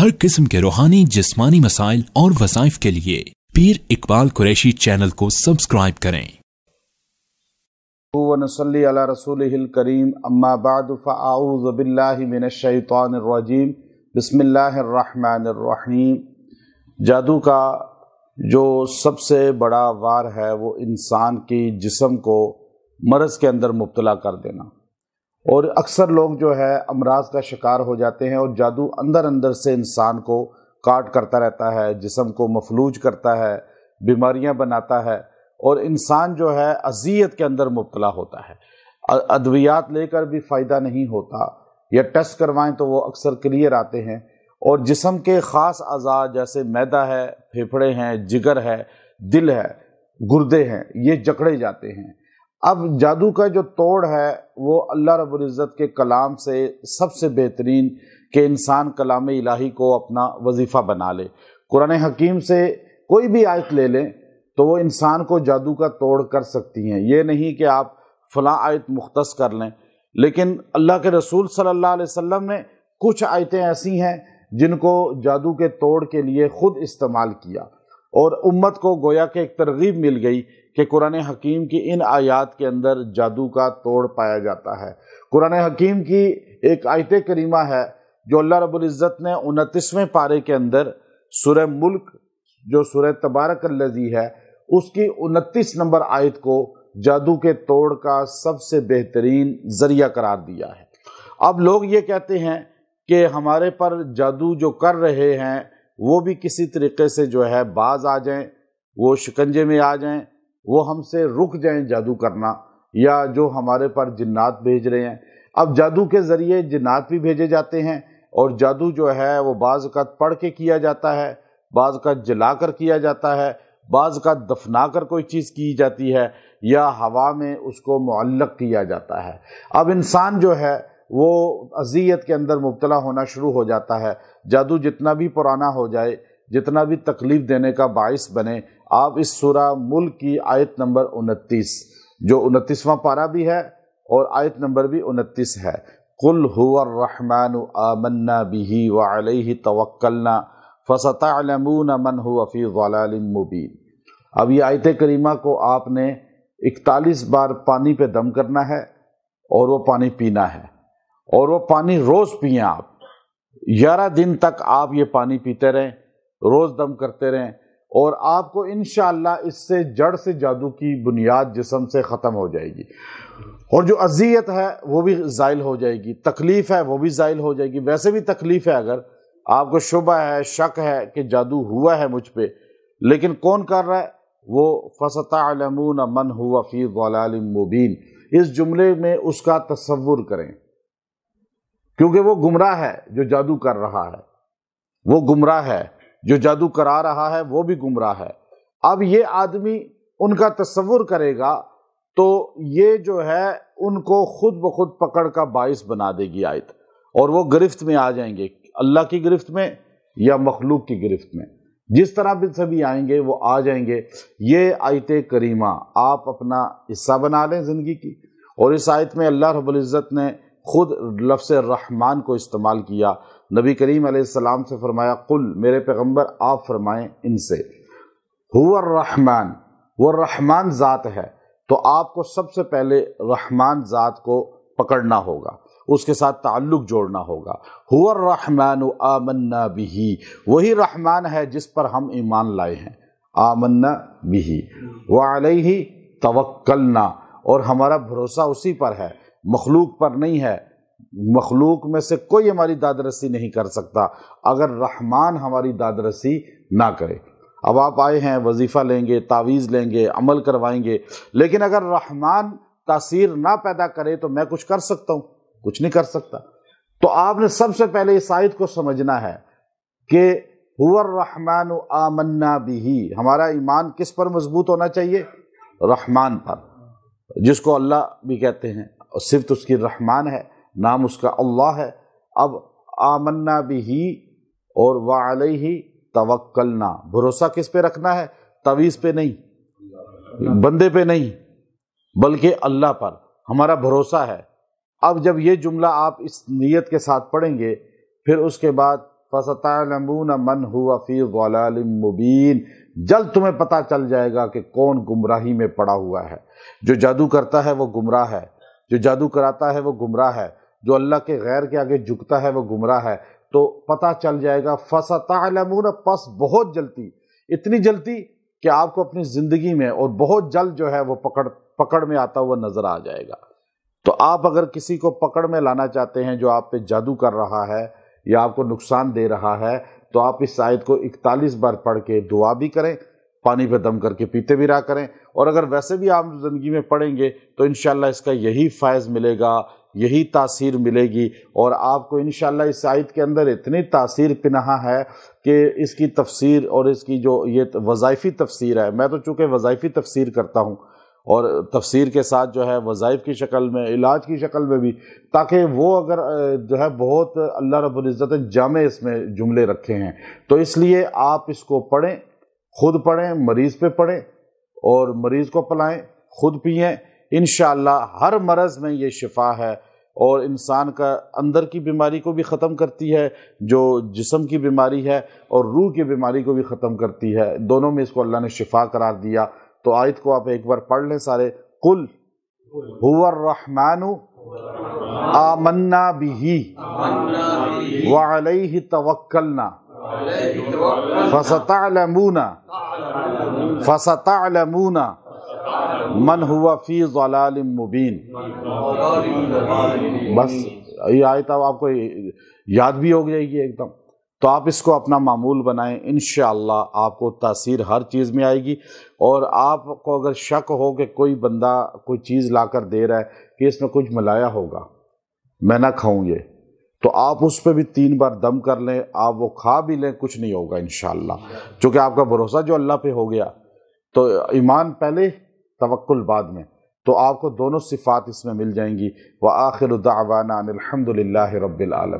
हर किस्म के रूहानी जिस्मानी मसाइल और वसाइफ के लिए पीर इकबाल कुरैशी चैनल को सब्सक्राइब करें करीम जादू का जो सबसे बड़ा वार है वो इंसान की जिसम को मरज़ के अंदर मुबतला कर देना और अक्सर लोग जो है अमराज का शिकार हो जाते हैं और जादू अंदर अंदर से इंसान को काट करता रहता है जिसम को मफलूज करता है बीमारियां बनाता है और इंसान जो है अजियत के अंदर मुबतला होता है अद्वियात लेकर भी फ़ायदा नहीं होता या टेस्ट करवाएं तो वो अक्सर क्लियर आते हैं और जिसम के ख़ास अज़ा जैसे मैदा है फेफड़े हैं जिगर है दिल है गुर्दे हैं ये जकड़े जाते हैं अब जादू का जो तोड़ है वो अल्लाह रबुल्ज़त के कलाम से सबसे बेहतरीन के इंसान कलाम इलाही को अपना वजीफ़ा बना ले कुरान हकीम से कोई भी आयत ले लें तो वो इंसान को जादू का तोड़ कर सकती हैं ये नहीं कि आप फला आयत मुख्तस कर लें लेकिन अल्लाह के रसूल सल्लल्लाहु अलैहि वसल्लम ने कुछ आयतें ऐसी हैं जिनको जादू के तोड़ के लिए ख़ुद इस्तेमाल किया और उम्मत को गोया के एक तरगीब मिल गई कि कुरान हकीम की इन आयात के अंदर जादू का तोड़ पाया जाता है कुरान हकीम की एक आयत करीमा है जो अल्लाह रबुल्ज़त ने उनतीसवें पारे के अंदर सुर मुल्क जो सुर तबारक लजी है उसकी उनतीस नंबर आयत को जादू के तोड़ का सबसे बेहतरीन ज़रिया करार दिया है अब लोग ये कहते हैं कि हमारे पर जादू जो कर रहे हैं वो भी किसी तरीके से जो है बाज आ जाएं वो शिकंजे में आ जाएं वो हमसे रुक जाएं जादू करना या जो हमारे पर जिन्नात भेज रहे हैं अब जादू के ज़रिए जिन्नात भी भेजे जाते हैं और जादू जो है वो बाज़ का पढ़ के किया जाता है बाज़ का जला कर किया जाता है बाज़ का दफना कर कोई चीज़ की जाती है या हवा में उसको मुल्लक किया जाता है अब इंसान जो है वो अजियत के अंदर मुबतला होना शुरू हो जाता है जादू जितना भी पुराना हो जाए जितना भी तकलीफ़ देने का बायस बने आप इस सूरा मुल्क की आयत नंबर उनतीस जो उनतीसवां पारा भी है और आयत नंबर भी उनतीस है कुल हुवर्रहमान आमन्ना बिही वाली तवक्लना फ़सतमून मन हुफ़ी मुबीन अब ये आयत करीमा को आपने इकतालीस बार पानी पे दम करना है और वो पानी पीना है और वो पानी रोज पिए आप ग्यारह दिन तक आप ये पानी पीते रहें रोज दम करते रहें और आपको इन इससे जड़ से जादू की बुनियाद जिसम से ख़त्म हो जाएगी और जो अजियत है वो भी ज़ाइल हो जाएगी तकलीफ़ है वो भी ज़ाइल हो जाएगी वैसे भी तकलीफ़ है अगर आपको शुबा है शक है कि जादू हुआ है मुझ पर लेकिन कौन कर रहा है वो फसतमून मन हुआ फ़ी वालमुबीन इस जुमले में उसका तस्वुर करें क्योंकि वो गुमराह है जो जादू कर रहा है वो गुमराह है जो जादू करा रहा है वो भी गुमराह है अब ये आदमी उनका तस्वुर करेगा तो ये जो है उनको खुद ब खुद पकड़ का बायस बना देगी आयत और वो गिरफ्त में आ जाएंगे अल्लाह की गिरफ्त में या मखलूक की गिरफ्त में जिस तरह भी सभी आएंगे वो आ जाएंगे ये आयत करीमा आप अपना हिस्सा बना लें ज़िंदगी की और इस आयत में अल्लाह रब्ज़त ने खुद लफ्स रहमान को इस्तेमाल किया नबी करीम आसमाम से फरमाया कुल मेरे पैगम्बर आप फरमाएं इनसे हुआ रहमान वो रहमान ज़ात है तो आपको सबसे पहले रहमान ज़ात को पकड़ना होगा उसके साथ ताल्लुक़ जोड़ना होगा हुआ रहमान आमन्ना बिही वही रहमान है जिस पर हम ईमान लाए हैं आमन्ना बिही वाल ही तवक्कलना और हमारा भरोसा उसी पर है मखलूक पर नहीं है मखलूक में से कोई हमारी दादरसी नहीं कर सकता अगर रहमान हमारी दादरसी ना करे अब आप आए हैं वजीफ़ा लेंगे तावीज़ लेंगे अमल करवाएंगे लेकिन अगर रहमान तासीर ना पैदा करे तो मैं कुछ कर सकता हूँ कुछ नहीं कर सकता तो आपने सबसे पहले इस आयत को समझना है कि हुर रहमान आमन्ना बिही हमारा ईमान किस पर मजबूत होना चाहिए रहमान पर जिसको अल्लाह भी कहते हैं और सिर्फ तो उसकी रहमान है नाम उसका अल्लाह है अब आमन्ना भी ही और वाल ही तवक्लना भरोसा किस पे रखना है तवीज़ पे नहीं बंदे पे नहीं बल्कि अल्लाह पर हमारा भरोसा है अब जब ये जुमला आप इस नीयत के साथ पढ़ेंगे फिर उसके बाद फसतमून मन हुआ फ़ी मुबीन जल्द तुम्हें पता चल जाएगा कि कौन गुमराही में पड़ा हुआ है जो जादू करता है वो गुमराह है जो जादू कराता है वो गुमराह है जो अल्लाह के गैर के आगे झुकता है वो गुमराह है तो पता चल जाएगा फसतालमून पस बहुत जल्दी इतनी जल्दी कि आपको अपनी ज़िंदगी में और बहुत जल्द जो है वो पकड़ पकड़ में आता हुआ नज़र आ जाएगा तो आप अगर किसी को पकड़ में लाना चाहते हैं जो आप पे जादू कर रहा है या आपको नुकसान दे रहा है तो आप इस आयत को इकतालीस बार पढ़ के दुआ भी करें पानी पे दम करके पीते भी रहा करें और अगर वैसे भी आम ज़िंदगी में पढ़ेंगे तो इन इसका यही फ़ायज़ मिलेगा यही तासीर मिलेगी और आपको इन इस आयत के अंदर इतनी तासीर पिनहा है कि इसकी तफसीर और इसकी जो ये वज़ाइफी तफसीर है मैं तो चूँकि वज़ाइफी तफसीर करता हूँ और तफसीर के साथ जो है वज़ाइफ की शक्ल में इलाज की शक्ल में भी ताकि वो अगर जो है बहुत अल्लाह रब्ज़त जामे इसमें जुमले रखे हैं तो इसलिए आप इसको पढ़ें खुद पढ़ें मरीज़ पे पढ़ें और मरीज़ को पलाएं खुद पिएँ इन हर मरज़ में ये शिफा है और इंसान का अंदर की बीमारी को भी ख़त्म करती है जो जिसम की बीमारी है और रूह की बीमारी को भी ख़त्म करती है दोनों में इसको अल्लाह ने शिफा करार दिया तो आयत को आप एक बार पढ़ लें सारे कुल हुरहमान आमन्ना बिही वाल तवक्लना फसतालमून फसतालमून मन हुआ फ़ी जलाल बस ये आयत अब आपको याद भी हो जाएगी एकदम तो आप इसको अपना मामूल बनाएं इन आपको तासीर हर चीज़ में आएगी और आपको अगर शक हो कि कोई बंदा कोई चीज़ लाकर दे रहा है कि इसमें कुछ मिलाया होगा मैं ना खाऊँ ये तो आप उस पर भी तीन बार दम कर लें आप वो खा भी लें कुछ नहीं होगा इन क्योंकि आपका भरोसा जो अल्लाह पे हो गया तो ईमान पहले तवक्ल बाद में तो आपको दोनों सिफात इसमें मिल जाएंगी व आखिर दावाना अनिलहमदिल्ला रबालम